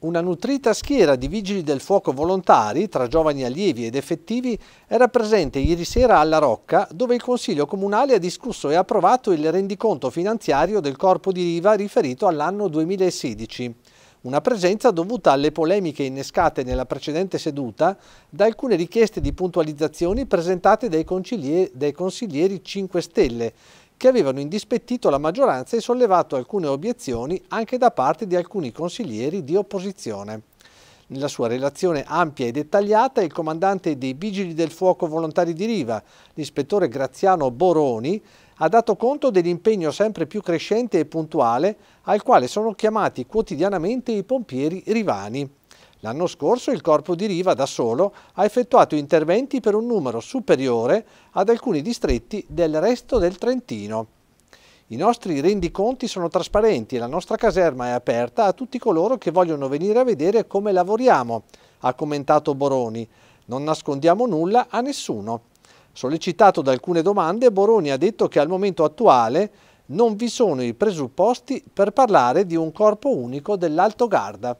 Una nutrita schiera di vigili del fuoco volontari, tra giovani allievi ed effettivi, era presente ieri sera alla Rocca, dove il Consiglio Comunale ha discusso e approvato il rendiconto finanziario del Corpo di Riva riferito all'anno 2016. Una presenza dovuta alle polemiche innescate nella precedente seduta da alcune richieste di puntualizzazioni presentate dai, dai consiglieri 5 Stelle, che avevano indispettito la maggioranza e sollevato alcune obiezioni anche da parte di alcuni consiglieri di opposizione. Nella sua relazione ampia e dettagliata, il comandante dei Vigili del Fuoco Volontari di Riva, l'ispettore Graziano Boroni, ha dato conto dell'impegno sempre più crescente e puntuale al quale sono chiamati quotidianamente i pompieri rivani. L'anno scorso il corpo di Riva da solo ha effettuato interventi per un numero superiore ad alcuni distretti del resto del Trentino. I nostri rendiconti sono trasparenti e la nostra caserma è aperta a tutti coloro che vogliono venire a vedere come lavoriamo, ha commentato Boroni. Non nascondiamo nulla a nessuno. Sollecitato da alcune domande, Boroni ha detto che al momento attuale non vi sono i presupposti per parlare di un corpo unico dell'Alto Garda.